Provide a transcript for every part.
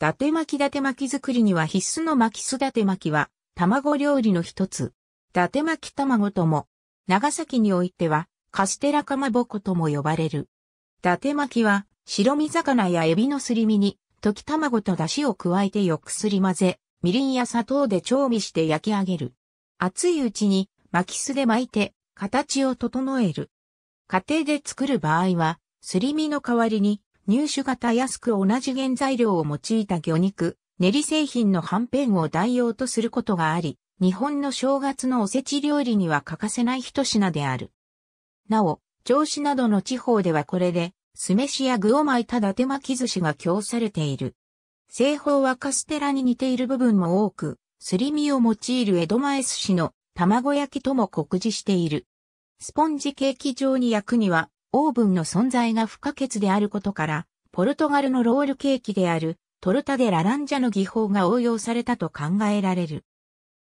伊達巻き伊達巻き作りには必須の巻きす伊達巻きは、卵料理の一つ。伊達巻き卵とも、長崎においては、カステラかまぼことも呼ばれる。伊達巻きは、白身魚やエビのすり身に、溶き卵と出汁を加えてよくすり混ぜ、みりんや砂糖で調味して焼き上げる。熱いうちに巻きすで巻いて形を整える。家庭で作る場合は、すり身の代わりに入手型安く同じ原材料を用いた魚肉、練り製品のはんぺんを代用とすることがあり、日本の正月のおせち料理には欠かせない一品である。なお、銚子などの地方ではこれで、酢飯や具を巻いた伊達巻き寿司が供されている。製法はカステラに似ている部分も多く、すり身を用いる江戸前寿司の卵焼きとも酷似している。スポンジケーキ状に焼くにはオーブンの存在が不可欠であることから、ポルトガルのロールケーキであるトルタデラランジャの技法が応用されたと考えられる。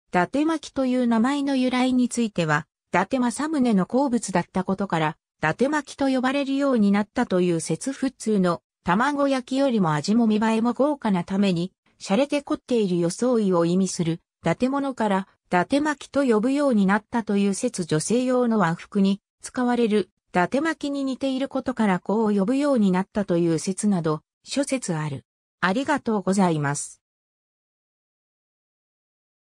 伊達巻きという名前の由来については、伊達政宗の好物だったことから、伊達巻きと呼ばれるようになったという説普通の卵焼きよりも味も見栄えも豪華なために、洒落て凝っている装いを意味する、伊達物から伊達巻きと呼ぶようになったという説女性用の和服に使われる伊達巻に似ていることからこう呼ぶようになったという説など、諸説ある。ありがとうございます。